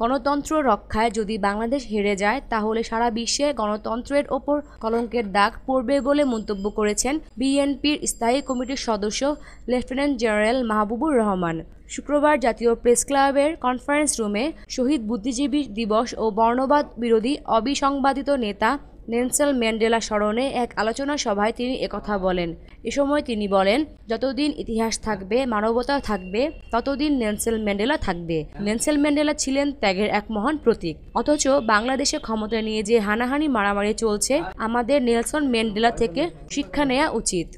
গণতন্ত্র রক্ষায় যদি বাংলাদেশ হেরে যায় তাহলে সারা বিশ্বে গণতন্ত্রের ওপর কলঙ্কের দাগ পড়বে বলে মন্তব্য করেছেন বিএনপির স্থায়ী কমিটির সদস্য লেফটেন্যান্ট জেনারেল মাহবুবুর রহমান শুক্রবার জাতীয় প্রেস ক্লাবের কনফারেন্স রুমে শহীদ বুদ্ধিজীবী দিবস ও বর্ণবাদ বিরোধী অবিসংবাদিত নেতা নেলসন ম্যান্ডেলা স্মরণে এক আলোচনা সভায় তিনি একথা বলেন এ সময় তিনি বলেন যতদিন ইতিহাস থাকবে মানবতা থাকবে ততদিন নেনসেল ম্যান্ডেলা থাকবে নেলসেল ম্যান্ডেলা ছিলেন ত্যাগের এক মহান প্রতীক অথচ বাংলাদেশে ক্ষমতা নিয়ে যে হানাহানি মারামারি চলছে আমাদের নেলসন ম্যান্ডেলা থেকে শিক্ষা নেওয়া উচিত